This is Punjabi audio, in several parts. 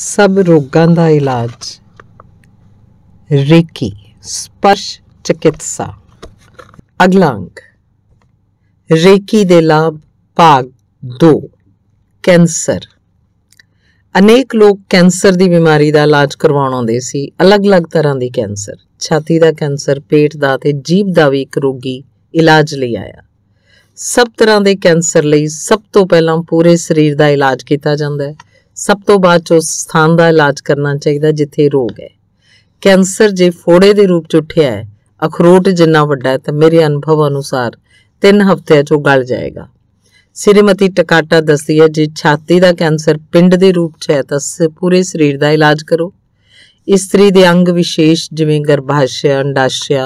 ਸਭ ਰੋਗਾਂ ਦਾ ਇਲਾਜ ਰੇਕੀ ਸਪਰਸ਼ ਚਿਕਿਤਸਾ ਅਗਲਾ ਅੰਕ ਰੇਕੀ ਦੇ ਲਾਭ ਭਾਗ 2 ਕੈਂਸਰ ਅਨੇਕ ਲੋਕ ਕੈਂਸਰ ਦੀ ਬਿਮਾਰੀ ਦਾ ਇਲਾਜ ਕਰਵਾਉਣ ਆਉਂਦੇ ਸੀ ਅਲੱਗ-ਅਲੱਗ ਤਰ੍ਹਾਂ ਦੇ ਕੈਂਸਰ ਛਾਤੀ ਦਾ ਕੈਂਸਰ ਪੇਟ ਦਾ ਤੇ ਜੀਭ ਦਾ ਵੀ ਇੱਕ ਰੋਗੀ ਇਲਾਜ ਲਈ ਆਇਆ ਸਭ ਤਰ੍ਹਾਂ ਦੇ ਕੈਂਸਰ ਲਈ ਸਭ ਤੋਂ ਪਹਿਲਾਂ ਪੂਰੇ ਸਰੀਰ ਦਾ ਇਲਾਜ ਕੀਤਾ ਜਾਂਦਾ ਹੈ ਸਭ ਤੋਂ ਬਾਅਦ ਉਸ ਸਥਾਨ ਦਾ ਇਲਾਜ ਕਰਨਾ ਚਾਹੀਦਾ ਜਿੱਥੇ ਰੋਗ ਹੈ ਕੈਂਸਰ ਜੇ ਫੋੜੇ ਦੇ ਰੂਪ ਚ ਉੱਠਿਆ ਹੈ ਅਖਰੋਟ ਜਿੰਨਾ ਵੱਡਾ ਹੈ ਤਾਂ ਮੇਰੇ ਅਨੁਭਵ ਅਨੁਸਾਰ 3 ਹਫ਼ਤਿਆਂ 'ਚ ਉਹ ਗਲ ਜਾਏਗਾ ਸ਼੍ਰੀਮਤੀ ਟਕਾਟਾ ਦੱਸਦੀ ਹੈ ਜੇ ਛਾਤੀ ਦਾ ਕੈਂਸਰ ਪਿੰਡ ਦੇ ਰੂਪ 'ਚ ਹੈ ਤਾਂ ਪੂਰੇ ਸਰੀਰ ਦਾ ਇਲਾਜ ਕਰੋ ਇਸਤਰੀ ਦੇ ਅੰਗ ਵਿਸ਼ੇਸ਼ ਜਿਵੇਂ ਗਰਭਾਸ਼ਯ ਅੰਡਾਸ਼ਯ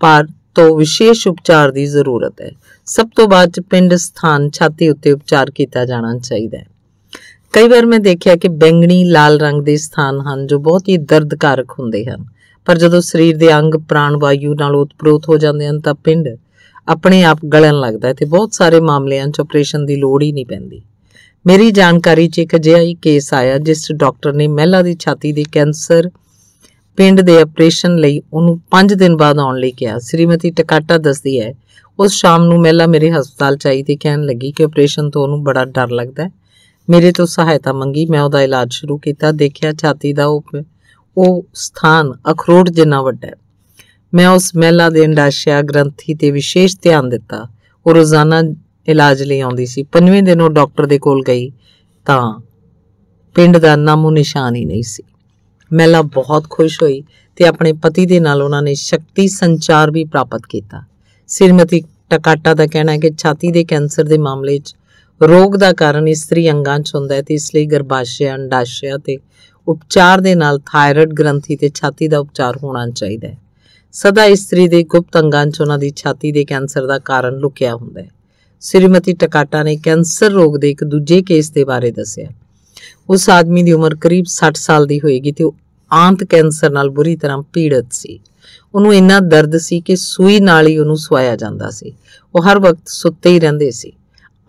ਪਰ ਤੋਂ ਵਿਸ਼ੇਸ਼ ਉਪਚਾਰ ਦੀ ਜ਼ਰੂਰਤ ਹੈ ਸਭ ਤੋਂ ਬਾਅਦ ਪਿੰਡ ਸਥਾਨ ਛਾਤੀ ਉੱਤੇ ਉਪਚਾਰ ਕੀਤਾ ਜਾਣਾ ਚਾਹੀਦਾ ਹੈ ਕਈ ਵਾਰ ਮੈਂ ਦੇਖਿਆ ਕਿ ਬੈਂਗਣੀ ਲਾਲ ਰੰਗ ਦੇ ਸਥਾਨ ਹਨ ਜੋ ਬਹੁਤ ਹੀ ਦਰਦਕਾਰਕ ਹੁੰਦੇ ਹਨ ਪਰ ਜਦੋਂ ਸਰੀਰ ਦੇ ਅੰਗ ਪ੍ਰਾਣ ਵਾਯੂ ਨਾਲ ਉਤਪ੍ਰੋਤ ਹੋ ਜਾਂਦੇ ਹਨ ਤਾਂ ਪਿੰਡ ਆਪਣੇ ਆਪ ਗਲਣ ਲੱਗਦਾ ਹੈ ਤੇ ਬਹੁਤ ਸਾਰੇ ਮਾਮਲਿਆਂ 'ਚ ਆਪਰੇਸ਼ਨ ਦੀ ਲੋੜ ਹੀ ਨਹੀਂ ਪੈਂਦੀ ਮੇਰੀ ਜਾਣਕਾਰੀ 'ਚ ਇੱਕ ਅਜਿਹਾ ਹੀ ਕੇਸ ਆਇਆ ਜਿਸ ਡਾਕਟਰ ਨੇ ਮਹਿਲਾ ਦੀ ਛਾਤੀ ਦੇ ਕੈਂਸਰ ਪਿੰਡ ਦੇ ਆਪਰੇਸ਼ਨ ਲਈ ਉਹਨੂੰ 5 ਦਿਨ ਬਾਅਦ ਆਉਣ ਲਈ ਕਿਹਾ ਸ੍ਰੀਮਤੀ ਟਕਾਟਾ ਦੱਸਦੀ ਹੈ ਉਸ ਸ਼ਾਮ ਨੂੰ ਮਹਿਲਾ ਮੇਰੇ ਹਸਪਤਾਲ ਚਾਹੀਦੀ ਤੇ ਕਹਿਣ ਲੱਗੀ ਕਿ ਆਪਰੇਸ਼ਨ ਤੋਂ ਉਹਨੂੰ ਬੜਾ ਡਰ ਲੱਗਦਾ ਹੈ ਮੇਰੇ ਤੋਂ ਸਹਾਇਤਾ ਮੰਗੀ ਮੈਂ ਉਹਦਾ ਇਲਾਜ ਸ਼ੁਰੂ ਕੀਤਾ ਦੇਖਿਆ ਛਾਤੀ ਦਾ ਉਹ ਉਹ ਸਥਾਨ ਅਖਰੋਟ ਜਿੰਨਾ ਵੱਡਾ ਹੈ ਮੈਂ ਉਸ ਮਹਿਲਾ ਦੇ ਅੰਡਾਸ਼ਯ ਗ੍ਰੰਥੀ ਤੇ ਵਿਸ਼ੇਸ਼ ਧਿਆਨ ਦਿੱਤਾ ਉਹ ਰੋਜ਼ਾਨਾ ਇਲਾਜ ਲਈ ਆਉਂਦੀ ਸੀ ਪੰਜਵੇਂ ਦਿਨ ਉਹ ਡਾਕਟਰ ਦੇ ਕੋਲ ਗਈ ਤਾਂ ਪਿੰਡ ਦਾ ਨਾਮੋ ਨਿਸ਼ਾਨ ਹੀ ਨਹੀਂ ਸੀ ਮਹਿਲਾ ਬਹੁਤ ਖੁਸ਼ ਹੋਈ ਤੇ ਆਪਣੇ ਪਤੀ ਦੇ ਨਾਲ ਉਹਨਾਂ ਨੇ ਸ਼ਕਤੀ ਸੰਚਾਰ ਵੀ ਪ੍ਰਾਪਤ ਕੀਤਾ ਸ਼੍ਰੀਮਤੀ ਟਕਾਟਾ ਦਾ ਕਹਿਣਾ ਹੈ ਕਿ ਛਾਤੀ ਦੇ ਕੈਂਸਰ ਦੇ ਮਾਮਲੇ 'ਚ ਰੋਗ ਦਾ ਕਾਰਨ ਇਸਤਰੀ ਅੰਗਾਂ 'ਚ ਹੁੰਦਾ ਹੈ ਤੇ ਇਸ ਲਈ ਗਰਭਾਸ਼ਯ ਅੰਡਾਸ਼ਯ ਤੇ ਉਪਚਾਰ ਦੇ ਨਾਲ ਥਾਇਰਾਇਡ ਗ੍ਰੰਥੀ ਤੇ ਛਾਤੀ ਦਾ ਉਪਚਾਰ ਹੋਣਾ ਚਾਹੀਦਾ ਹੈ ਸਦਾ ਇਸਤਰੀ ਦੇ ਗੁਪਤ ਅੰਗਾਂ 'ਚ ਉਹਨਾਂ ਦੀ ਛਾਤੀ ਦੇ ਕੈਂਸਰ ਦਾ ਕਾਰਨ ਲੁਕਿਆ ਹੁੰਦਾ ਹੈ ਸ੍ਰੀਮਤੀ ਟਕਾਟਾ ਨੇ ਕੈਂਸਰ ਰੋਗ ਦੇ ਇੱਕ ਦੂਜੇ ਕੇਸ ਦੇ ਬਾਰੇ ਦੱਸਿਆ ਉਸ ਆਦਮੀ ਦੀ ਉਮਰ ਕਰੀਬ 60 ਸਾਲ ਦੀ ਹੋਏਗੀ ਤੇ ਉਹ ਆਂਤ ਕੈਂਸਰ ਨਾਲ ਬੁਰੀ ਤਰ੍ਹਾਂ ਪੀੜਤ ਸੀ ਉਹਨੂੰ ਇੰਨਾ ਦਰਦ ਸੀ ਕਿ ਸੂਈ ਨਾਲ ਹੀ ਉਹਨੂੰ ਸੁਆਇਆ ਜਾਂਦਾ ਸੀ ਉਹ ਹਰ ਵਕਤ ਸੁੱਤੇ ਹੀ ਰਹਿੰਦੇ ਸੀ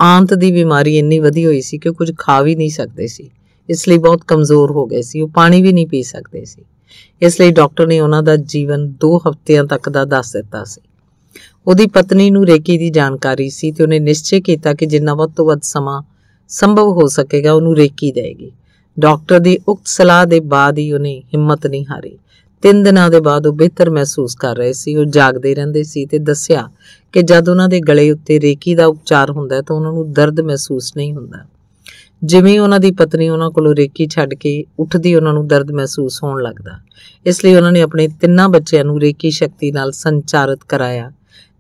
ਆਂਤ ਦੀ ਬਿਮਾਰੀ ਇੰਨੀ ਵਧੀ ਹੋਈ ਸੀ ਕਿ ਕੁਝ ਖਾ ਵੀ ਨਹੀਂ ਸਕਦੇ ਸੀ ਇਸ ਲਈ ਬਹੁਤ ਕਮਜ਼ੋਰ ਹੋ ਗਏ ਸੀ ਉਹ ਪਾਣੀ ਵੀ ਨਹੀਂ ਪੀ ਸਕਦੇ ਸੀ ਇਸ ਲਈ ਡਾਕਟਰ ਨੇ ਉਹਨਾਂ ਦਾ ਜੀਵਨ 2 ਹਫ਼ਤਿਆਂ ਤੱਕ ਦਾ ਦੱਸ ਦਿੱਤਾ ਸੀ ਉਹਦੀ ਪਤਨੀ ਨੂੰ ਰੇਕੀ ਦੀ ਜਾਣਕਾਰੀ ਸੀ ਤੇ ਉਹਨੇ ਨਿਸ਼ਚੈ ਕੀਤਾ ਕਿ ਜਿੰਨਾ ਵੱਧ ਤੋਂ ਵੱਧ ਸਮਾਂ ਸੰਭਵ ਹੋ ਸਕੇਗਾ ਉਹਨੂੰ ਰੇਕੀ ਦੇਗੀ ਡਾਕਟਰ ਦੀ ਉਕਤ ਸਲਾਹ ਦੇ ਬਾਅਦ ਹੀ ਉਹਨੇ ਹਿੰਮਤ ਨਹੀਂ ਹਾਰੀ ਤਿੰਨ ਦਿਨਾਂ ਦੇ ਬਾਅਦ ਉਹ ਬਿਹਤਰ ਮਹਿਸੂਸ ਕਰ ਰਹੇ ਸੀ ਉਹ ਜਾਗਦੇ ਰਹਿੰਦੇ ਸੀ ਤੇ ਦੱਸਿਆ ਕਿ ਜਦ ਉਹਨਾਂ ਦੇ ਗਲੇ ਉੱਤੇ ਰੇਕੀ ਦਾ ਉਪਚਾਰ ਹੁੰਦਾ ਤਾਂ ਉਹਨਾਂ ਨੂੰ ਦਰਦ ਮਹਿਸੂਸ ਨਹੀਂ ਹੁੰਦਾ ਜਿਵੇਂ ਉਹਨਾਂ ਦੀ ਪਤਨੀ ਉਹਨਾਂ ਕੋਲੋਂ ਰੇਕੀ ਛੱਡ ਕੇ ਉੱਠਦੀ ਉਹਨਾਂ ਨੂੰ ਦਰਦ ਮਹਿਸੂਸ ਹੋਣ ਲੱਗਦਾ ਇਸ ਲਈ ਉਹਨਾਂ ਨੇ ਆਪਣੇ ਤਿੰਨਾਂ ਬੱਚਿਆਂ ਨੂੰ ਰੇਕੀ ਸ਼ਕਤੀ ਨਾਲ ਸੰਚਾਰਿਤ ਕਰਾਇਆ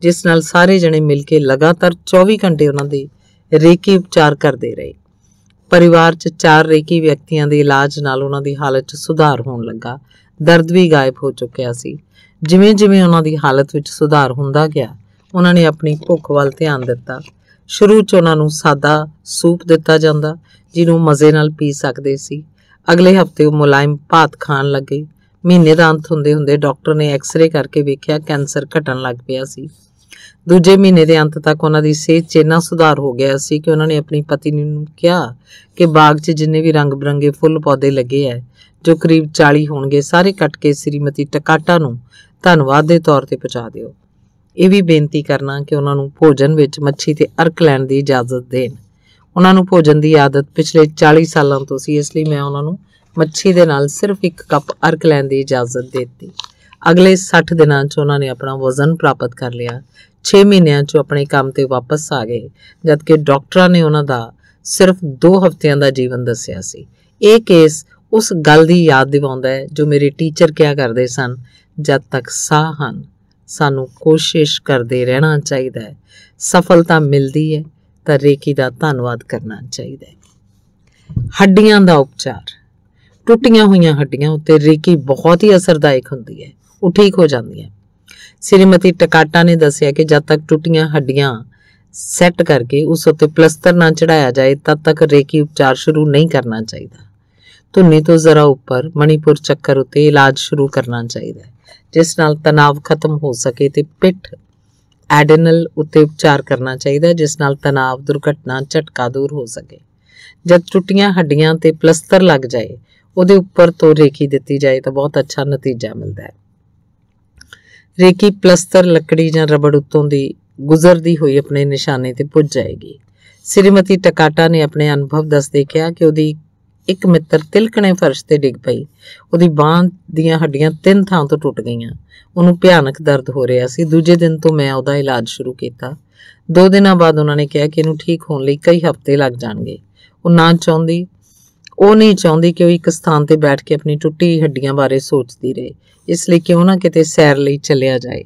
ਜਿਸ ਨਾਲ ਸਾਰੇ ਜਣੇ ਮਿਲ ਕੇ ਲਗਾਤਾਰ 24 ਘੰਟੇ ਉਹਨਾਂ ਦੀ ਰੇਕੀ ਉਪਚਾਰ ਕਰਦੇ ਰਹੇ ਪਰਿਵਾਰ 'ਚ ਚਾਰ ਰੇਕੀ ਵਿਅਕਤੀਆਂ ਦੇ ਇਲਾਜ ਨਾਲ ਉਹਨਾਂ ਦੀ ਹਾਲਤ 'ਚ ਸੁਧਾਰ ਹੋਣ ਲੱਗਾ ਦਰਦ ਵੀ ਗਾਇਬ ਹੋ ਚੁੱਕਿਆ ਸੀ ਜਿਵੇਂ-ਜਿਵੇਂ ਉਹਨਾਂ ਦੀ ਹਾਲਤ ਵਿੱਚ ਸੁਧਾਰ ਹੁੰਦਾ ਗਿਆ ਉਹਨਾਂ ਨੇ ਆਪਣੀ ਭੁੱਖ ਵੱਲ ਧਿਆਨ ਦਿੱਤਾ ਸ਼ੁਰੂ 'ਚ ਉਹਨਾਂ ਨੂੰ ਸਾਦਾ ਸੂਪ ਦਿੱਤਾ ਜਾਂਦਾ ਜਿਹਨੂੰ ਮਜ਼ੇ ਨਾਲ ਪੀ ਸਕਦੇ ਸੀ ਅਗਲੇ ਹਫਤੇ ਉਹ ਮੁਲਾਇਮ ਭਾਤ ਖਾਣ ਲੱਗੇ ਮਹੀਨੇ ਦਾ ਅੰਤ ਹੁੰਦੇ ਹੁੰਦੇ ਡਾਕਟਰ ਨੇ ਐਕਸ-ਰੇ ਕਰਕੇ ਵੇਖਿਆ ਕੈਂਸਰ ਘਟਣ ਲੱਗ ਪਿਆ ਸੀ ਦੂਜੇ ਮਹੀਨੇ ਦੇ ਅੰਤ ਤੱਕ ਉਹਨਾਂ ਦੀ ਸਿਹਤ 'ਚ ਇੰਨਾ ਸੁਧਾਰ ਹੋ ਗਿਆ ਸੀ ਕਿ ਉਹਨਾਂ ਨੇ ਆਪਣੀ ਪਤਨੀ ਨੂੰ ਕਿਹਾ ਕਿ ਬਾਗ 'ਚ ਜਿੰਨੇ ਵੀ ਰੰਗ-ਬਰੰਗੇ ਫੁੱਲ ਪੌਦੇ ਲੱਗੇ ਐ ਜੋ ਕਰੀਬ 40 ਹੋਣਗੇ ਸਾਰੇ ਕੱਟ ਕੇ ਸ੍ਰੀਮਤੀ ਟਕਾਟਾ ਨੂੰ ਧੰਨਵਾਦ ਦੇ ਤੌਰ ਤੇ ਪਹੁੰਚਾ ਦਿਓ ਇਹ ਵੀ ਬੇਨਤੀ ਕਰਨਾ ਕਿ ਉਹਨਾਂ ਨੂੰ ਭੋਜਨ ਵਿੱਚ ਮੱਛੀ ਤੇ ਅਰਕ ਲੈਣ ਦੀ ਇਜਾਜ਼ਤ ਦੇਣ ਉਹਨਾਂ ਨੂੰ ਭੋਜਨ ਦੀ ਆਦਤ ਪਿਛਲੇ 40 ਸਾਲਾਂ ਤੋਂ ਸੀ ਇਸ ਲਈ ਮੈਂ ਉਹਨਾਂ ਨੂੰ ਮੱਛੀ ਦੇ ਨਾਲ ਸਿਰਫ ਇੱਕ ਕੱਪ ਅਰਕ ਲੈਣ ਦੀ ਇਜਾਜ਼ਤ ਦਿੱਤੀ ਅਗਲੇ 60 ਦਿਨਾਂ 'ਚ ਉਹਨਾਂ ਨੇ ਆਪਣਾ ਵਜ਼ਨ ਪ੍ਰਾਪਤ ਕਰ ਲਿਆ 6 ਮਹੀਨਿਆਂ 'ਚ ਆਪਣੇ ਕੰਮ ਤੇ ਵਾਪਸ ਆ ਗਏ ਜਦਕਿ ਡਾਕਟਰਾਂ ਨੇ ਉਹਨਾਂ ਦਾ ਸਿਰਫ 2 ਹਫ਼ਤਿਆਂ ਦਾ ਜੀਵਨ ਦੱਸਿਆ ਸੀ ਇਹ ਕੇਸ ਉਸ ਗੱਲ ਦੀ ਯਾਦ ਦਿਵਾਉਂਦਾ ਹੈ ਜੋ ਮੇਰੇ ਟੀਚਰ ਕਿਹਾ ਕਰਦੇ ਸਨ ਜਦ ਤੱਕ ਸਾਹ ਹਨ ਸਾਨੂੰ ਕੋਸ਼ਿਸ਼ ਕਰਦੇ ਰਹਿਣਾ ਚਾਹੀਦਾ ਹੈ ਸਫਲਤਾ ਮਿਲਦੀ ਹੈ ਤਾਂ ਰੇਕੀ ਦਾ ਧੰਨਵਾਦ ਕਰਨਾ ਚਾਹੀਦਾ ਹੈ ਹੱਡੀਆਂ ਦਾ ਉਪਚਾਰ ਟੁੱਟੀਆਂ ਹੋਈਆਂ ਹੱਡੀਆਂ ਉੱਤੇ ਰੇਕੀ ਬਹੁਤ ਹੀ ਅਸਰਦਾਇਕ ਹੁੰਦੀ ਹੈ ਉਹ ਠੀਕ ਹੋ ਜਾਂਦੀ ਹੈ ਸ਼੍ਰੀਮਤੀ ਟਕਾਟਾ ਨੇ ਦੱਸਿਆ ਕਿ ਜਦ ਤੱਕ ਟੁੱਟੀਆਂ ਹੱਡੀਆਂ ਸੈੱਟ ਕਰਕੇ ਉਸ ਉੱਤੇ ਪਲਸਤਰ ਨਾ ਚੜਾਇਆ ਜਾਏ ਤਦ ਤੱਕ ਰੇਕੀ ਉਪਚਾਰ ਸ਼ੁਰੂ ਨਹੀਂ ਕਰਨਾ ਚਾਹੀਦਾ ਧੁੰਨੀ ਤੋਂ ਜ਼ਰਾ ਉੱਪਰ ਮਣੀਪੁਰ ਚੱਕਰ ਉਤੇ ਇਲਾਜ ਸ਼ੁਰੂ ਕਰਨਾ ਚਾਹੀਦਾ ਹੈ ਜਿਸ ਨਾਲ ਤਣਾਅ ਖਤਮ ਹੋ ਸਕੇ ਤੇ ਪਿੱਠ ਐਡਨਲ ਉਤੇ ਉਪਚਾਰ ਕਰਨਾ ਚਾਹੀਦਾ ਜਿਸ ਨਾਲ ਤਣਾਅ ਦੁਰਘਟਨਾ ਝਟਕਾ ਦੂਰ ਹੋ ਸਕੇ ਜਦ ਟੁੱਟੀਆਂ ਹੱਡੀਆਂ ਤੇ ਪਲਸਤਰ ਲੱਗ ਜਾਏ ਉਹਦੇ ਉੱਪਰ ਤੋਂ ਰੇਕੀ ਦਿੱਤੀ ਜਾਏ ਤਾਂ ਬਹੁਤ ਅੱਛਾ ਨਤੀਜਾ ਮਿਲਦਾ ਹੈ ਰੇਕੀ ਪਲਸਤਰ ਲੱਕੜੀ ਜਾਂ ਰਬੜ ਉਤੋਂ ਦੀ ਗੁਜ਼ਰਦੀ ਹੋਈ ਆਪਣੇ ਨਿਸ਼ਾਨੇ ਤੇ ਪੁੱਜ ਜਾਏਗੀ ਸ੍ਰੀਮਤੀ ਟਕਾਟਾ ਨੇ ਆਪਣੇ ਅਨੁਭਵ ਦੱਸਦੇ ਕਿਹਾ ਕਿ ਉਹਦੀ ਇੱਕ ਮਿੱਤਰ ਤਿਲਕਣੇ ਫਰਸ਼ ਤੇ ਡਿੱਗ ਪਈ ਉਹਦੀ ਬਾਹ ਦੀਆਂ ਹੱਡੀਆਂ ਤਿੰਨ ਥਾਂ ਤੋਂ ਟੁੱਟ ਗਈਆਂ ਉਹਨੂੰ ਭਿਆਨਕ ਦਰਦ ਹੋ ਰਿਹਾ ਸੀ ਦੂਜੇ ਦਿਨ ਤੋਂ ਮੈਂ ਉਹਦਾ ਇਲਾਜ ਸ਼ੁਰੂ ਕੀਤਾ ਦੋ ਦਿਨਾਂ ਬਾਅਦ ਉਹਨਾਂ ਨੇ ਕਿਹਾ ਕਿ ਇਹਨੂੰ ਠੀਕ ਹੋਣ ਲਈ ਕਈ ਹਫ਼ਤੇ ਲੱਗ ਜਾਣਗੇ ਉਹ ਨਾ ਚਾਹੁੰਦੀ ਉਹ ਨਹੀਂ ਚਾਹੁੰਦੀ ਕਿ ਉਹ ਇੱਕ ਸਥਾਨ ਤੇ ਬੈਠ ਕੇ ਆਪਣੀ ਟੁੱਟੀ ਹੱਡੀਆਂ ਬਾਰੇ ਸੋਚਦੀ ਰਹੇ ਇਸ ਲਈ ਕਿਉਂ ਨਾ ਕਿਤੇ ਸੈਰ ਲਈ ਚੱਲਿਆ ਜਾਏ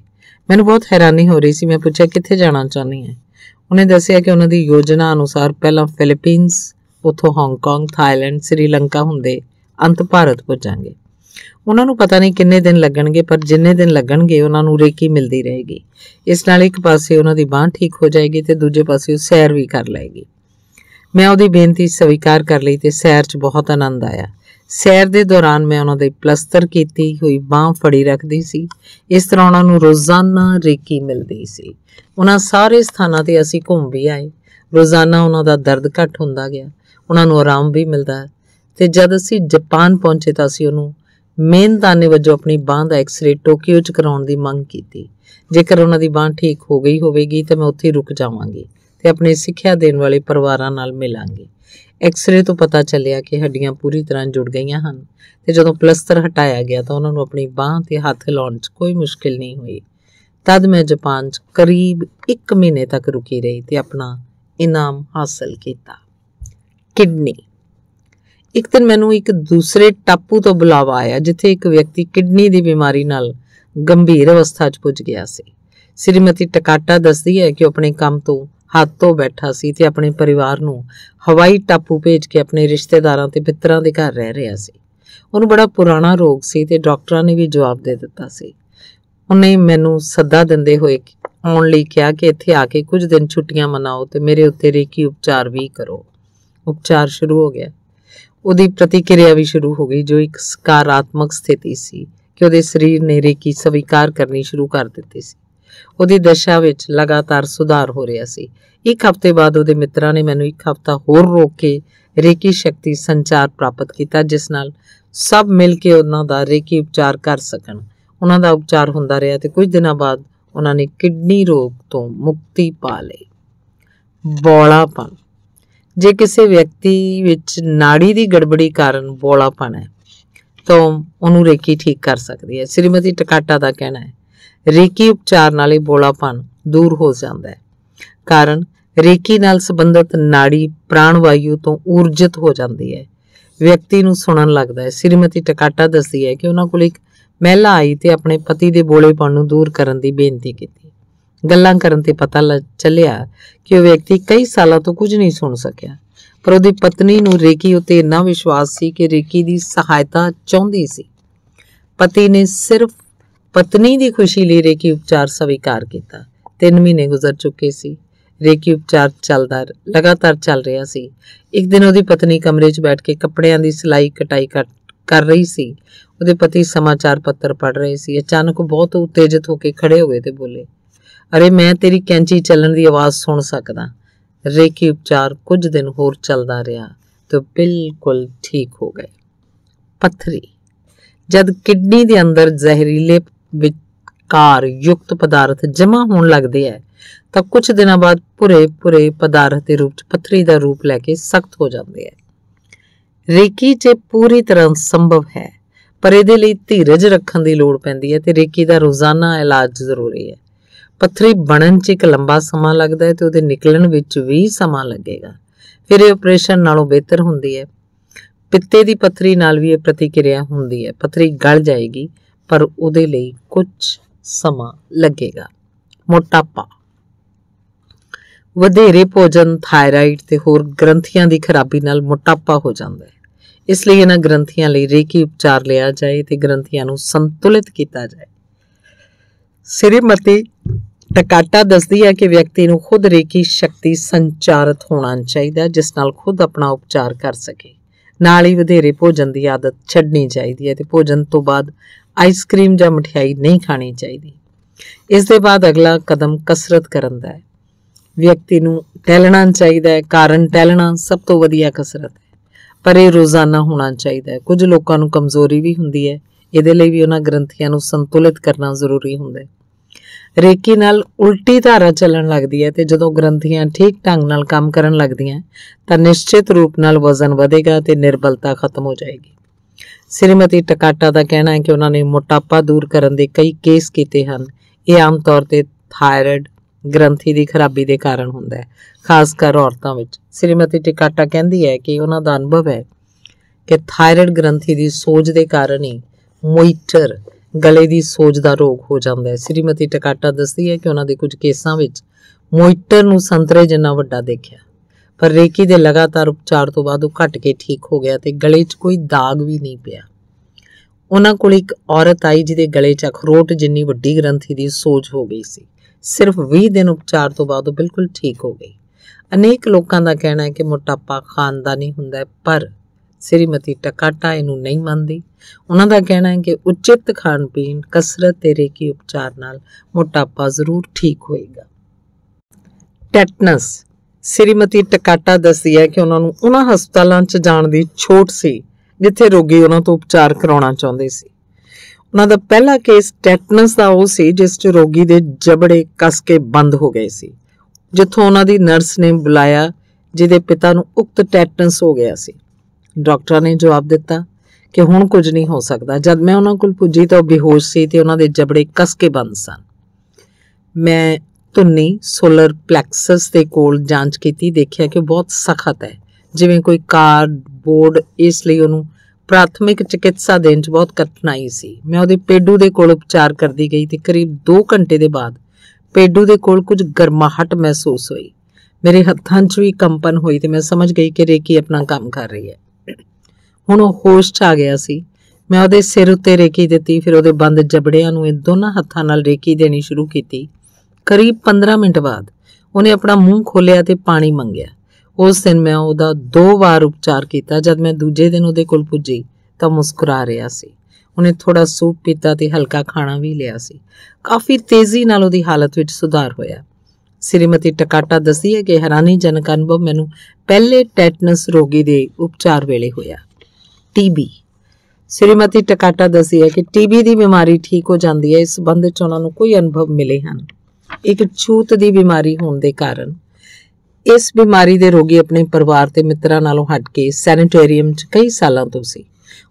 ਮੈਨੂੰ ਬਹੁਤ ਹੈਰਾਨੀ ਹੋ ਰਹੀ ਸੀ ਮੈਂ ਪੁੱਛਿਆ ਕਿੱਥੇ ਜਾਣਾ ਚਾਹੁੰਦੀ ਹੈ ਉਹਨੇ ਦੱਸਿਆ ਕਿ ਉਹਨਾਂ ਦੀ ਯੋਜਨਾ ਅਨੁਸਾਰ ਪਹਿਲਾਂ ਫਿਲੀਪੀਨਸ ਉਥੋਂ ਹਾਂਗਕਾਂਗ ਥਾਈਲੈਂਡ ਸ੍ਰੀਲੰਕਾ ਹੁੰਦੇ ਅੰਤ ਭਾਰਤ ਪਹੁੰਚਾਂਗੇ ਉਹਨਾਂ ਨੂੰ ਪਤਾ ਨਹੀਂ ਕਿੰਨੇ ਦਿਨ ਲੱਗਣਗੇ ਪਰ ਜਿੰਨੇ ਦਿਨ ਲੱਗਣਗੇ ਉਹਨਾਂ ਨੂੰ ਰੇਕੀ ਮਿਲਦੀ ਰਹੇਗੀ ਇਸ ਨਾਲ ਇੱਕ ਪਾਸੇ ਉਹਨਾਂ ਦੀ ਬਾਹ ਠੀਕ ਹੋ ਜਾਏਗੀ ਤੇ ਦੂਜੇ ਪਾਸੇ ਉਹ ਸੈਰ ਵੀ ਕਰ ਲਏਗੀ ਮੈਂ ਉਹਦੀ ਬੇਨਤੀ ਸਵੀਕਾਰ ਕਰ ਲਈ ਤੇ ਸੈਰ 'ਚ ਬਹੁਤ ਆਨੰਦ ਆਇਆ ਸੈਰ ਦੇ ਦੌਰਾਨ ਮੈਂ ਉਹਨਾਂ ਦੇ ਪਲਸਤਰ ਕੀਤੀ ਹੋਈ ਬਾਹ ਫੜੀ ਰੱਖਦੀ ਸੀ ਇਸ ਤਰ੍ਹਾਂ ਉਹਨਾਂ ਨੂੰ ਰੋਜ਼ਾਨਾ ਰੇਕੀ ਮਿਲਦੀ ਸੀ ਉਹਨਾਂ ਸਾਰੇ ਸਥਾਨਾਂ ਤੇ ਅਸੀਂ ਘੁੰਮ ਵੀ ਆਏ ਰੋਜ਼ਾਨਾ ਉਹਨਾਂ ਦਾ ਦਰਦ ਘਟ ਹੁੰਦਾ ਗਿਆ ਉਹਨਾਂ ਨੂੰ ਆਰਾਮ ਵੀ ਮਿਲਦਾ ਹੈ ਤੇ ਜਦ ਅਸੀਂ ਜਾਪਾਨ ਪਹੁੰਚੇ ਤਾਂ ਅਸੀਂ ਉਹਨੂੰ ਮਿਹਨਤਾਨੇ ਵਜੋਂ ਆਪਣੀ ਬਾਹ ਦਾ ਐਕਸ-ਰੇ ਟੋਕੀਓ 'ਚ ਕਰਾਉਣ ਦੀ ਮੰਗ ਕੀਤੀ ਜੇਕਰ ਉਹਨਾਂ ਦੀ ਬਾਹ ਠੀਕ ਹੋ ਗਈ ਹੋਵੇਗੀ ਤਾਂ ਮੈਂ ਉੱਥੇ ਰੁਕ ਜਾਵਾਂਗੀ ਤੇ ਆਪਣੇ ਸਿੱਖਿਆ ਦੇਣ ਵਾਲੇ ਪਰਿਵਾਰਾਂ ਨਾਲ ਮਿਲਾਂਗੀ ਐਕਸ-ਰੇ ਤੋਂ ਪਤਾ ਚੱਲਿਆ ਕਿ ਹੱਡੀਆਂ ਪੂਰੀ ਤਰ੍ਹਾਂ ਜੁੜ ਗਈਆਂ ਹਨ ਤੇ ਜਦੋਂ ਪਲਸਟਰ ਹਟਾਇਆ ਗਿਆ ਤਾਂ ਉਹਨਾਂ ਨੂੰ ਆਪਣੀ ਬਾਹ ਤੇ ਹੱਥ ਲਾਉਣ 'ਚ ਕੋਈ ਮੁਸ਼ਕਿਲ ਨਹੀਂ ਹੋਈ ਤਦ ਮੈਂ ਜਾਪਾਨ 'ਚ ਕਰੀਬ 1 ਮਹੀਨੇ ਤੱਕ ਰੁਕੀ ਰਹੀ ਤੇ ਆਪਣਾ ਇਨਾਮ ਹਾਸਲ ਕੀਤਾ ਕਿਡਨੀ ਇੱਕ ਦਿਨ ਮੈਨੂੰ ਇੱਕ ਦੂਸਰੇ ਟਾਪੂ ਤੋਂ ਬੁਲਾਵਾ ਆਇਆ ਜਿੱਥੇ ਇੱਕ ਵਿਅਕਤੀ ਕਿਡਨੀ ਦੀ ਬਿਮਾਰੀ ਨਾਲ ਗੰਭੀਰ ਅਵਸਥਾ 'ਚ ਪੁੱਜ ਗਿਆ ਸੀ ਸ਼੍ਰੀਮਤੀ ਟਕਾਟਾ ਦੱਸਦੀ ਹੈ ਕਿ ਆਪਣੇ ਕੰਮ ਤੋਂ ਹੱਥੋਂ ਬੈਠਾ ਸੀ ਤੇ ਆਪਣੇ ਪਰਿਵਾਰ ਨੂੰ ਹਵਾਈ ਟਾਪੂ ਭੇਜ ਕੇ ਆਪਣੇ ਰਿਸ਼ਤੇਦਾਰਾਂ ਤੇ ਮਿੱਤਰਾਂ ਦੇ ਘਰ ਰਹਿ ਰਿਹਾ ਸੀ ਉਹਨੂੰ ਬੜਾ ਪੁਰਾਣਾ ਰੋਗ ਸੀ ਤੇ ਡਾਕਟਰਾਂ ਨੇ ਵੀ ਜਵਾਬ ਦੇ ਦਿੱਤਾ ਸੀ ਉਹਨੇ ਮੈਨੂੰ ਸੱਦਾ ਦਿੰਦੇ ਹੋਏ ਆਉਣ ਲਈ ਕਿਹਾ ਕਿ ਇੱਥੇ ਆ ਕੇ ਕੁਝ ਦਿਨ ਛੁੱਟੀਆਂ ਮਨਾਓ ਤੇ ਮੇਰੇ ਉੱਤੇ ਰੇਕੀ ਉਪਚਾਰ ਵੀ ਕਰੋ ਉਪਚਾਰ ਸ਼ੁਰੂ ਹੋ ਗਿਆ ਉਹਦੀ ਪ੍ਰਤੀਕਿਰਿਆ ਵੀ ਸ਼ੁਰੂ ਹੋ ਗਈ ਜੋ ਇੱਕ ਸਕਾਰਾਤਮਕ ਸਥਿਤੀ ਸੀ ਕਿ ਉਹਦੇ ਸਰੀਰ ਨੇ ਰੇਕੀ ਸਵੀਕਾਰ ਕਰਨੀ ਸ਼ੁਰੂ ਕਰ ਦਿੱਤੀ ਸੀ ਉਹਦੀ ਦਸ਼ਾ ਵਿੱਚ ਲਗਾਤਾਰ ਸੁਧਾਰ ਹੋ ਰਿਹਾ ਸੀ ਇੱਕ ਹਫ਼ਤੇ ਬਾਅਦ ਉਹਦੇ ਮਿੱਤਰਾਂ ਨੇ ਮੈਨੂੰ ਇੱਕ ਹਫ਼ਤਾ ਹੋਰ ਰੋਕ ਕੇ ਰੇਕੀ ਸ਼ਕਤੀ ਸੰਚਾਰ ਪ੍ਰਾਪਤ ਕੀਤਾ ਜਿਸ ਨਾਲ ਸਭ ਮਿਲ ਕੇ ਉਹਨਾਂ ਦਾ ਰੇਕੀ ਉਪਚਾਰ ਕਰ ਸਕਣ ਉਹਨਾਂ ਦਾ ਉਪਚਾਰ ਹੁੰਦਾ ਰਿਹਾ ਤੇ ਕੁਝ ਦਿਨਾਂ ਬਾਅਦ ਉਹਨਾਂ ਨੇ ਕਿਡਨੀ ਰੋਗ ਤੋਂ ਮੁਕਤੀ ਪਾ ਲਈ ਬੋਲਾਪਨ ਜੇ ਕਿਸੇ ਵਿਅਕਤੀ ਵਿੱਚ ਨਾੜੀ ਦੀ ਗੜਬੜੀ ਕਾਰਨ ਬੋਲਾਪਣ ਹੈ ਤਾਂ ਉਹਨੂੰ ਰੇਕੀ ਠੀਕ ਕਰ ਸਕਦੀ ਹੈ ਸ਼੍ਰੀਮਤੀ ਟਕਾਟਾ ਦਾ ਕਹਿਣਾ ਹੈ ਰੇਕੀ ਉਪਚਾਰ ਨਾਲ ਇਹ ਬੋਲਾਪਣ ਦੂਰ ਹੋ ਜਾਂਦਾ ਹੈ ਕਾਰਨ ਰੇਕੀ ਨਾਲ ਸੰਬੰਧਿਤ ਨਾੜੀ ਪ੍ਰਾਣ ਵਾਯੂ ਤੋਂ ਊਰਜਿਤ ਹੋ ਜਾਂਦੀ ਹੈ ਵਿਅਕਤੀ ਨੂੰ ਸੁਣਨ ਲੱਗਦਾ ਹੈ ਸ਼੍ਰੀਮਤੀ ਟਕਾਟਾ ਦੱਸਦੀ ਹੈ ਕਿ ਉਹਨਾਂ ਕੋਲ ਇੱਕ ਮਹਿਲਾ ਆਈ ਤੇ ਆਪਣੇ ਪਤੀ ਦੇ ਬੋਲੇਪਣ ਨੂੰ ਦੂਰ ਕਰਨ ਦੀ ਬੇਨਤੀ ਕੀਤੀ ਗੱਲਾਂ ਕਰਨ ਤੇ ਪਤਾ ਚੱਲਿਆ ਕਿ ਉਹ ਵਿਅਕਤੀ ਕਈ ਸਾਲਾਂ ਤੋਂ ਕੁਝ ਨਹੀਂ ਸੁਣ ਸਕਿਆ ਪਰ ਉਹਦੀ ਪਤਨੀ ਨੂੰ ਰੇਕੀ ਉਤੇ ਇੰਨਾ ਵਿਸ਼ਵਾਸ ਸੀ ਕਿ ਰੇਕੀ ਦੀ ਸਹਾਇਤਾ ਚਾਹੁੰਦੀ ਸੀ ਪਤੀ ਨੇ ਸਿਰਫ ਪਤਨੀ ਦੀ ਖੁਸ਼ੀ ਲਈ ਰੇਕੀ ਉਪਚਾਰ ਸਵੀਕਾਰ ਕੀਤਾ 3 ਮਹੀਨੇ ਗੁਜ਼ਰ ਚੁੱਕੇ ਸੀ ਰੇਕੀ ਉਪਚਾਰ ਚੱਲਦਾ ਲਗਾਤਾਰ ਚੱਲ ਰਿਹਾ ਸੀ ਇੱਕ ਦਿਨ ਉਹਦੀ ਪਤਨੀ ਕਮਰੇ 'ਚ ਬੈਠ ਕੇ ਕੱਪੜਿਆਂ ਦੀ ਸਿਲਾਈ ਕਟਾਈ ਕਰ ਰਹੀ ਸੀ ਉਹਦੇ ਪਤੀ ਸਮਾਚਾਰ ਪੱਤਰ ਪੜ੍ਹ ਰਹੇ ਸੀ ਅਚਾਨਕ ਬਹੁਤ ਉਤੇਜਿਤ ਹੋ ਕੇ ਖੜੇ ਹੋ ਗਏ ਤੇ ਬੋਲੇ ਅਰੇ ਮੈਂ ਤੇਰੀ ਕੈਂਚੀ ਚੱਲਣ ਦੀ ਆਵਾਜ਼ ਸੁਣ ਸਕਦਾ ਰੇਕੀ ਉਪਚਾਰ ਕੁਝ ਦਿਨ ਹੋਰ ਚੱਲਦਾ ਰਿਹਾ ਤੇ ਬਿਲਕੁਲ ਠੀਕ ਹੋ ਗਏ ਪਥਰੀ ਜਦ ਕਿਡਨੀ ਦੇ ਅੰਦਰ ਜ਼ਹਿਰੀਲੇ ਵਿਕਾਰ ਯੁਕਤ ਪਦਾਰਥ ਜਮਾ ਹੋਣ ਲੱਗਦੇ ਹੈ ਤਾਂ ਕੁਝ ਦਿਨਾਂ ਬਾਅਦ ਪੂਰੇ ਪੂਰੇ ਪਦਾਰਥ ਦੇ ਰੂਪ ਚ ਪਥਰੀ ਦਾ ਰੂਪ ਲੈ ਕੇ ਸਖਤ ਹੋ ਜਾਂਦੇ ਹੈ ਰੇਕੀ ਤੇ ਪੂਰੀ ਤਰ੍ਹਾਂ ਸੰਭਵ ਹੈ ਪਰ ਇਹਦੇ ਲਈ ਧੀਰਜ ਰੱਖਣ ਦੀ ਲੋੜ ਪੈਂਦੀ ਹੈ ਤੇ ਰੇਕੀ ਦਾ ਰੋਜ਼ਾਨਾ ਇਲਾਜ ਜ਼ਰੂਰੀ ਹੈ ਪੱਥਰੀ ਬਣਨ 'ਚ ਇੱਕ ਲੰਬਾ ਸਮਾਂ ਲੱਗਦਾ ਹੈ ਤੇ ਉਹਦੇ ਨਿਕਲਣ ਵਿੱਚ ਵੀ ਸਮਾਂ ਲੱਗੇਗਾ ਫਿਰ ਇਹ ਆਪਰੇਸ਼ਨ ਨਾਲੋਂ ਬਿਹਤਰ ਹੁੰਦੀ ਹੈ ਪਿੱਤੇ ਦੀ ਪੱਥਰੀ ਨਾਲ ਵੀ ਇਹ ਪ੍ਰਤੀਕਿਰਿਆ ਹੁੰਦੀ ਹੈ ਪੱਥਰੀ ਗਲ ਜਾਏਗੀ ਪਰ ਉਹਦੇ ਲਈ ਕੁਝ ਸਮਾਂ ਲੱਗੇਗਾ ਮੋਟਾਪਾ ਵਧੇਰੇ ਭੋਜਨ ਥਾਇਰਾਇਡ ਤੇ ਹੋਰ ਗ੍ਰੰਥੀਆਂ ਦੀ ਖਰਾਬੀ ਨਾਲ ਮੋਟਾਪਾ ਹੋ ਜਾਂਦਾ ਹੈ ਇਸ ਲਈ ਇਹਨਾਂ ਗ੍ਰੰਥੀਆਂ ਲਈ ਰੇਕੀ ਉਪਚਾਰ ਲਿਆ ਜਾਏ ਤੇ ਗ੍ਰੰਥੀਆਂ ਨੂੰ ਸੰਤੁਲਿਤ ਕੀਤਾ ਜਾਏ ਸ੍ਰੀਮਤੀ ਟਕਾਟਾ ਦੱਸਦੀ ਹੈ ਕਿ ਵਿਅਕਤੀ ਨੂੰ ਖੁਦ ਰੇਕੀ ਸ਼ਕਤੀ ਸੰਚਾਰਿਤ ਹੋਣਾ ਚਾਹੀਦਾ ਜਿਸ ਨਾਲ ਖੁਦ ਆਪਣਾ ਉਪਚਾਰ ਕਰ ਸਕੇ ਨਾਲ ਹੀ ਵਧੇਰੇ ਭੋਜਨ ਦੀ ਆਦਤ ਛੱਡਣੀ ਚਾਹੀਦੀ ਹੈ ਤੇ ਭੋਜਨ ਤੋਂ ਬਾਅਦ ਆਈਸਕ੍ਰੀਮ ਜਾਂ ਮਠਿਆਈ ਨਹੀਂ ਖਾਣੀ ਚਾਹੀਦੀ ਇਸ ਦੇ ਬਾਅਦ ਅਗਲਾ ਕਦਮ ਕਸਰਤ ਕਰਨ ਦਾ ਹੈ ਵਿਅਕਤੀ ਨੂੰ ਟਹਿਲਣਾ ਚਾਹੀਦਾ ਹੈ ਕਾਰਨ ਟਹਿਲਣਾ ਸਭ ਤੋਂ ਵਧੀਆ ਕਸਰਤ ਹੈ ਪਰ ਇਹ ਰੋਜ਼ਾਨਾ ਹੋਣਾ ਚਾਹੀਦਾ ਹੈ ਕੁਝ ਲੋਕਾਂ ਨੂੰ ਕਮਜ਼ੋਰੀ ਵੀ ਹੁੰਦੀ ਹੈ ਇਹਦੇ ਲਈ ਵੀ ਉਹਨਾਂ ਗ੍ਰੰਥੀਆਂ ਨੂੰ ਸੰਤੁਲਿਤ ਕਰਨਾ ਜ਼ਰੂਰੀ ਹੁੰਦਾ ਹੈ ਰੇਕੀ ਨਾਲ ਉਲਟੀ ਧਾਰਾ ਚੱਲਣ ਲੱਗਦੀ ਹੈ ਤੇ ਜਦੋਂ ਗ੍ਰੰਥੀਆਂ ਠੀਕ ਢੰਗ ਨਾਲ ਕੰਮ ਕਰਨ ਲੱਗਦੀਆਂ ਤਾਂ ਨਿਸ਼ਚਿਤ ਰੂਪ ਨਾਲ ਵਜ਼ਨ ਵਧੇਗਾ ਤੇ ਨਿਰਬਲਤਾ ਖਤਮ ਹੋ ਜਾਏਗੀ ਸ਼੍ਰੀਮਤੀ ਟਕਾਟਾ ਦਾ ਕਹਿਣਾ ਹੈ ਕਿ ਉਹਨਾਂ ਨੇ ਮੋਟਾਪਾ ਦੂਰ ਕਰਨ ਦੇ ਕਈ ਕੇਸ ਕੀਤੇ ਹਨ ਇਹ ਆਮ ਤੌਰ ਤੇ ਥਾਇਰਾਇਡ ਗ੍ਰੰਥੀ ਦੀ ਖਰਾਬੀ ਦੇ ਕਾਰਨ ਹੁੰਦਾ ਹੈ ਖਾਸ ਕਰ ਔਰਤਾਂ ਵਿੱਚ ਸ਼੍ਰੀਮਤੀ ਟਕਾਟਾ ਕਹਿੰਦੀ ਹੈ ਕਿ ਉਹਨਾਂ ਦਾ ਅਨੁਭਵ ਹੈ ਕਿ ਥਾਇਰਾਇਡ ਗ੍ਰੰਥੀ ਦੀ ਸੋਜ ਦੇ ਕਾਰਨ ਹੀ ਮੋਇਟਰ ਗਲੇ ਦੀ ਸੋਜ ਦਾ ਰੋਗ ਹੋ ਜਾਂਦਾ ਹੈ ਸ਼੍ਰੀਮਤੀ ਟਕਾਟਾ ਦੱਸਦੀ ਹੈ ਕਿ ਉਹਨਾਂ ਦੇ ਕੁਝ ਕੇਸਾਂ ਵਿੱਚ ਮੋਇਟਰ ਨੂੰ ਸੰਤਰੇ ਜਿੰਨਾ ਵੱਡਾ ਦੇਖਿਆ ਪਰ ਰੇਕੀ ਦੇ ਲਗਾਤਾਰ ਉਪਚਾਰ ਤੋਂ ਬਾਅਦ ਉਹ ਘਟ ਕੇ ਠੀਕ ਹੋ ਗਿਆ ਤੇ ਗਲੇ 'ਚ ਕੋਈ ਦਾਗ ਵੀ ਨਹੀਂ ਪਿਆ ਉਹਨਾਂ ਕੋਲ ਇੱਕ ਔਰਤ ਆਈ ਜਿਹਦੇ ਗਲੇ 'ਚ ਅਖਰੋਟ ਜਿੰਨੀ ਵੱਡੀ ਗ੍ਰੰਥੀ ਦੀ ਸੋਜ ਹੋ ਗਈ ਸੀ ਸਿਰਫ 20 ਦਿਨ ਉਪਚਾਰ ਤੋਂ ਬਾਅਦ ਉਹ ਬਿਲਕੁਲ ਠੀਕ ਹੋ ਗਈ ਅਨੇਕ ਲੋਕਾਂ ਦਾ ਕਹਿਣਾ ਹੈ ਕਿ ਮੋਟਾਪਾ ਖਾਨਦਾਨੀ ਹੁੰਦਾ ਹੈ ਪਰ ਸ੍ਰੀਮਤੀ ਟਕਾਟਾ ਇਹਨੂੰ ਨਹੀਂ ਮੰਨਦੀ ਉਹਨਾਂ ਦਾ ਕਹਿਣਾ ਹੈ ਕਿ ਉਚਿਤ ਖਾਣ ਪੀਣ ਕਸਰਤ ਤੇ ਰੇਕੀ ਉਪਚਾਰ ਨਾਲ ਮੋਟਾਪਾ ਜ਼ਰੂਰ ਠੀਕ ਹੋਏਗਾ ਟੈਟਨਸ ਸ੍ਰੀਮਤੀ ਟਕਾਟਾ ਦੱਸਦੀ ਹੈ ਕਿ ਉਹਨਾਂ ਨੂੰ ਉਹਨਾਂ ਹਸਪਤਾਲਾਂ 'ਚ ਜਾਣ ਦੀ ਛੋਟ ਸੀ ਜਿੱਥੇ ਰੋਗੀ ਉਹਨਾਂ ਤੋਂ ਉਪਚਾਰ ਕਰਾਉਣਾ ਚਾਹੁੰਦੇ ਸੀ ਉਹਨਾਂ ਦਾ ਪਹਿਲਾ ਕੇਸ ਟੈਟਨਸ ਦਾ ਉਹ ਸੀ ਜਿਸ 'ਚ ਰੋਗੀ ਦੇ ਜਬੜੇ ਕੱਸ ਕੇ ਬੰਦ ਹੋ ਗਏ ਸੀ ਜਿੱਥੋਂ ਉਹਨਾਂ ਦੀ ਨਰਸ ਨੇ ਬੁਲਾਇਆ ਜਿਹਦੇ ਪਿਤਾ ਨੂੰ ਉਕਤ ਟੈਟਨਸ ਹੋ ਗਿਆ ਸੀ ਡਾਕਟਰਾਂ ਨੇ ਜਵਾਬ ਦਿੱਤਾ ਕਿ ਹੁਣ ਕੁਝ ਨਹੀਂ ਹੋ ਸਕਦਾ ਜਦ ਮੈਂ ਉਹਨਾਂ ਕੋਲ ਪੁੱਜੀ ਤਾਂ ਉਹ ਬੇਹੋਸ਼ ਸੀ ਤੇ ਉਹਨਾਂ ਦੇ ਜਬੜੇ ਕਸ ਕੇ ਬੰਦ ਸਨ ਮੈਂ ਤੁੰਨੀ ਸੋਲਰ ਪਲੈਕਸਸ ਦੇ ਕੋਲ ਜਾਂਚ ਕੀਤੀ ਦੇਖਿਆ ਕਿ ਬਹੁਤ ਸਖਤ ਹੈ ਜਿਵੇਂ ਕੋਈ ਕਾਰਡਬੋਰਡ ਇਸ ਲਈ ਉਹਨੂੰ ਪ੍ਰਾਥਮਿਕ ਚਿਕਿਤਸਾ ਦੇਣ 'ਚ ਬਹੁਤ ਕਠਿਨਾਈ ਸੀ ਮੈਂ ਉਹਦੇ ਪੇਡੂ ਦੇ ਕੋਲ ਉਪਚਾਰ ਕਰਦੀ ਗਈ ਤੇ ਕਰੀਬ 2 ਘੰਟੇ ਦੇ ਬਾਅਦ ਪੇਡੂ ਦੇ ਕੋਲ ਕੁਝ ਗਰਮਾਹਟ ਮਹਿਸੂਸ ਹੋਈ ਮੇਰੇ ਹੱਥਾਂ 'ਚ ਵੀ ਕੰਪਨ ਹੋਈ ਤੇ ਮੈਂ ਸਮਝ ਗਈ ਕਿ ਰੇਕੀ ਆਪਣਾ ਕੰਮ ਕਰ ਰਹੀ ਹੈ ਹੁਣ ਉਹ ਹੋਸ਼ 'ਚ ਆ ਗਿਆ ਸੀ ਮੈਂ ਉਹਦੇ ਸਿਰ ਉੱਤੇ ਰੇਕੀ ਦਿੱਤੀ ਫਿਰ ਉਹਦੇ ਬੰਦ ਜਬੜਿਆਂ ਨੂੰ ਇਹ ਦੋਨਾਂ ਹੱਥਾਂ ਨਾਲ ਰੇਕੀ ਦੇਣੀ ਸ਼ੁਰੂ ਕੀਤੀ ਕਰੀਬ 15 ਮਿੰਟ ਬਾਅਦ ਉਹਨੇ ਆਪਣਾ ਮੂੰਹ ਖੋਲਿਆ ਤੇ ਪਾਣੀ ਮੰਗਿਆ ਉਸ ਦਿਨ ਮੈਂ ਉਹਦਾ ਦੋ ਵਾਰ ਉਪਚਾਰ ਕੀਤਾ ਜਦ ਮੈਂ ਦੂਜੇ ਦਿਨ ਉਹਦੇ ਕੋਲ ਪੁੱਜੀ ਤਾਂ ਮੁਸਕਰਾ ਰਿਹਾ ਸੀ ਉਹਨੇ ਥੋੜਾ ਸੂਪ ਪੀਤਾ ਤੇ ਹਲਕਾ ਖਾਣਾ ਵੀ ਲਿਆ ਸੀ ਕਾਫੀ ਤੇਜ਼ੀ ਨਾਲ ਉਹਦੀ ਹਾਲਤ ਵਿੱਚ ਸੁਧਾਰ ਹੋਇਆ ਸ੍ਰੀਮਤੀ ਟਕਾਟਾ ਦੱਸਦੀ ਹੈ ਕਿ ਹੈਰਾਨੀਜਨਕ ਅਨੁਭਵ ਮੈਨੂੰ ਪਹਿਲੇ ਟੈਟਨਸ ਰੋਗੀ ਦੇ ਉਪਚਾਰ ਵੇਲੇ ਹੋਇਆ ਟੀਬੀ ਸ਼੍ਰੀਮਤੀ ਟਕਾਟਾ ਦੱਸੀ ਹੈ ਕਿ ਟੀਬੀ ਦੀ ਬਿਮਾਰੀ ਠੀਕ ਹੋ ਜਾਂਦੀ ਹੈ ਇਸ ਸੰਬੰਧ ਵਿੱਚ ਉਹਨਾਂ ਨੂੰ ਕੋਈ ਅਨੁਭਵ ਮਿਲੇ ਹਨ ਇੱਕ ਛੂਤ ਦੀ ਬਿਮਾਰੀ ਹੋਣ ਦੇ ਕਾਰਨ ਇਸ ਬਿਮਾਰੀ ਦੇ ਰੋਗੀ ਆਪਣੇ ਪਰਿਵਾਰ ਤੇ ਮਿੱਤਰਾਂ ਨਾਲੋਂ ਹਟ ਕੇ ਸੈਨੇਟੇਰੀਅਮ 'ਚ ਕਈ ਸਾਲਾਂ ਤੋਂ ਸੀ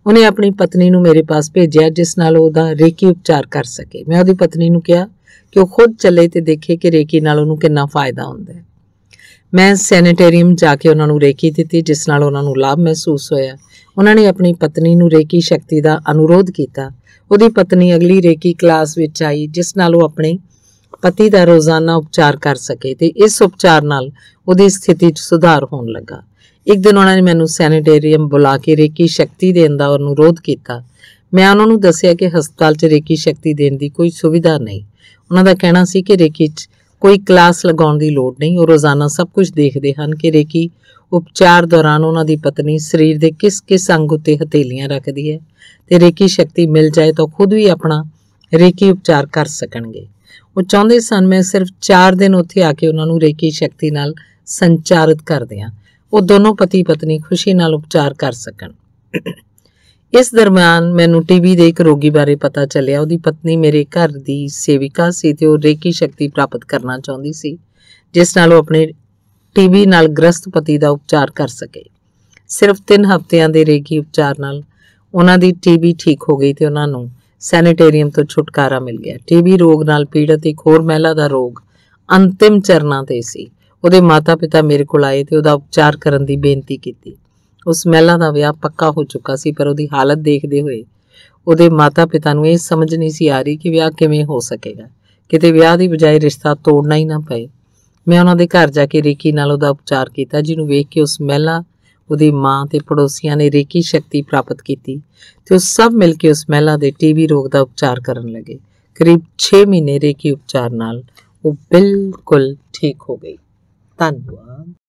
ਉਹਨੇ ਆਪਣੀ ਪਤਨੀ ਨੂੰ ਮੇਰੇ ਪਾਸ ਭੇਜਿਆ ਜਿਸ ਨਾਲ ਉਹਦਾ ਰੇਕੀ ਉਪਚਾਰ ਕਰ ਸਕੇ ਮੈਂ ਉਹਦੀ ਪਤਨੀ ਨੂੰ ਕਿਹਾ ਕਿ ਉਹ ਖੁਦ ਚੱਲੇ ਤੇ ਦੇਖੇ ਕਿ ਰੇਕੀ ਨਾਲ ਉਹਨੂੰ ਕਿੰਨਾ ਫਾਇਦਾ ਹੁੰਦਾ ਹੈ ਮੈਂ ਸੈਨੇਟੇਰੀਅਮ ਜਾ ਕੇ ਉਹਨਾਂ ਨੂੰ ਰੇਕੀ ਦਿੱਤੀ ਜਿਸ ਨਾਲ ਉਹਨਾਂ ਨੂੰ ਲਾਭ ਮਹਿਸੂਸ ਹੋਇਆ ਉਹਨਾਂ ਨੇ ਆਪਣੀ ਪਤਨੀ ਨੂੰ ਰੇਕੀ ਸ਼ਕਤੀ ਦਾ ਅਨੁਰੋਧ ਕੀਤਾ ਉਹਦੀ ਪਤਨੀ ਅਗਲੀ ਰੇਕੀ ਕਲਾਸ ਵਿੱਚ ਆਈ ਜਿਸ ਨਾਲ ਉਹ ਆਪਣੇ ਪਤੀ ਦਾ ਰੋਜ਼ਾਨਾ ਉਪਚਾਰ ਕਰ ਸਕੇ ਤੇ ਇਸ ਉਪਚਾਰ ਨਾਲ ਉਹਦੀ ਸਥਿਤੀ 'ਚ ਸੁਧਾਰ ਹੋਣ ਲੱਗਾ ਇੱਕ ਦਿਨ ਉਹਨਾਂ ਨੇ ਮੈਨੂੰ ਸੈਨੇਟੇਰੀਅਮ ਬੁਲਾ ਕੇ ਰੇਕੀ ਸ਼ਕਤੀ ਦੇਣ ਦਾ ਅਨੁਰੋਧ ਕੀਤਾ ਮੈਂ ਉਹਨਾਂ ਨੂੰ ਦੱਸਿਆ ਕਿ ਹਸਪਤਾਲ 'ਚ ਰੇਕੀ ਸ਼ਕਤੀ ਦੇਣ ਦੀ ਕੋਈ ਸੁਵਿਧਾ ਨਹੀਂ ਉਹਨਾਂ ਦਾ ਕਹਿਣਾ ਸੀ ਕਿ ਰੇਕੀ 'ਚ ਕੋਈ ਕਲਾਸ ਲਗਾਉਣ ਦੀ ਲੋੜ ਨਹੀਂ ਉਹ ਰੋਜ਼ਾਨਾ ਸਭ ਕੁਝ ਦੇਖਦੇ ਹਨ ਕਿ ਰੇਕੀ ਉਪਚਾਰ ਦੌਰਾਨ ਉਹਨਾਂ ਦੀ ਪਤਨੀ ਸਰੀਰ ਦੇ ਕਿਸ-ਕਿਸ ਅੰਗ ਉਤੇ ਹਥੇਲੀਆਂ ਰੱਖਦੀ ਹੈ ਤੇ ਰੇਕੀ ਸ਼ਕਤੀ ਮਿਲ ਜਾਏ ਤਾਂ ਖੁਦ ਵੀ ਆਪਣਾ ਰੇਕੀ ਉਪਚਾਰ ਕਰ ਸਕਣਗੇ ਉਹ ਚਾਹੁੰਦੇ ਸਨ ਮੈਂ ਸਿਰਫ 4 ਦਿਨ ਉੱਥੇ ਆ ਕੇ ਉਹਨਾਂ ਨੂੰ ਰੇਕੀ ਸ਼ਕਤੀ ਨਾਲ ਸੰਚਾਰਿਤ ਕਰ ਦਿਆਂ ਉਹ ਦੋਨੋਂ ਪਤੀ ਪਤਨੀ ਖੁਸ਼ੀ ਨਾਲ ਉਪਚਾਰ ਕਰ ਸਕਣ ਇਸ ਦਰਮਿਆਨ ਮੈਨੂੰ ਟੀਬੀ ਦੇ ਇੱਕ ਰੋਗੀ ਬਾਰੇ ਪਤਾ ਚੱਲਿਆ ਉਹਦੀ ਪਤਨੀ ਮੇਰੇ ਘਰ ਦੀ ਸੇਵਿਕਾ ਸੀ ਤੇ ਉਹ ਰੇਕੀ ਸ਼ਕਤੀ ਪ੍ਰਾਪਤ ਕਰਨਾ ਚਾਹੁੰਦੀ ਸੀ ਜਿਸ ਨਾਲ ਉਹ ਆਪਣੇ ਟੀਬੀ ਨਾਲ ਗ੍ਰਸਤ ਪਤੀ ਦਾ ਉਪਚਾਰ ਕਰ ਸਕੇ ਸਿਰਫ 3 ਹਫ਼ਤਿਆਂ ਦੇ ਰੇਕੀ ਉਪਚਾਰ ਨਾਲ ਉਹਨਾਂ ਦੀ ਟੀਬੀ ਠੀਕ ਹੋ ਗਈ ਤੇ ਉਹਨਾਂ ਨੂੰ ਸੈਨੀਟੇਰੀਅਮ ਤੋਂ ਛੁਟਕਾਰਾ ਮਿਲ ਗਿਆ ਟੀਬੀ ਰੋਗ ਨਾਲ ਪੀੜਤ ਇੱਕ ਹੋਰ ਮਹਿਲਾ ਦਾ ਰੋਗ ਅੰਤਿਮ ਚਰਨਾਂ ਤੇ ਸੀ ਉਹਦੇ ਮਾਤਾ-ਪਿਤਾ ਮੇਰੇ ਕੋਲ ਆਏ ਤੇ ਉਹਦਾ ਉਪਚਾਰ ਕਰਨ ਦੀ ਬੇਨਤੀ ਕੀਤੀ ਉਸ ਮਹਿਲਾ ਦਾ ਵਿਆਹ ਪੱਕਾ ਹੋ ਚੁੱਕਾ ਸੀ ਪਰ ਉਹਦੀ ਹਾਲਤ ਦੇਖਦੇ ਹੋਏ ਉਹਦੇ ਮਾਤਾ-ਪਿਤਾ ਨੂੰ ਇਹ ਸਮਝ ਨਹੀਂ ਸੀ ਆ ਰਹੀ ਕਿ ਵਿਆਹ ਕਿਵੇਂ ਹੋ ਸਕੇਗਾ ਕਿਤੇ ਵਿਆਹ ਦੀ ਬਜਾਏ ਰਿਸ਼ਤਾ ਤੋੜਨਾ ਹੀ ਨਾ ਪਏ ਮੈਂ ਉਹਨਾਂ ਦੇ ਘਰ ਜਾ ਕੇ ਰੇਕੀ ਨਾਲ ਉਹਦਾ ਉਪਚਾਰ ਕੀਤਾ ਜਿਹਨੂੰ ਵੇਖ ਕੇ ਉਸ ਮਹਿਲਾ ਉਹਦੀ ਮਾਂ ਤੇ ਪੜੋਸੀਆਂ ਨੇ ਰੇਕੀ ਸ਼ਕਤੀ ਪ੍ਰਾਪਤ ਕੀਤੀ ਤੇ ਉਹ ਸਭ ਮਿਲ ਕੇ ਉਸ ਮਹਿਲਾ ਦੇ ਟੀਬੀ ਰੋਗ ਦਾ ਉਪਚਾਰ ਕਰਨ ਲੱਗੇ ਕਰੀਬ 6 ਮਹੀਨੇ ਰੇਕੀ ਉਪਚਾਰ ਨਾਲ ਉਹ ਬਿਲਕੁਲ ਠੀਕ ਹੋ ਗਈ ਧੰਨਵਾਦ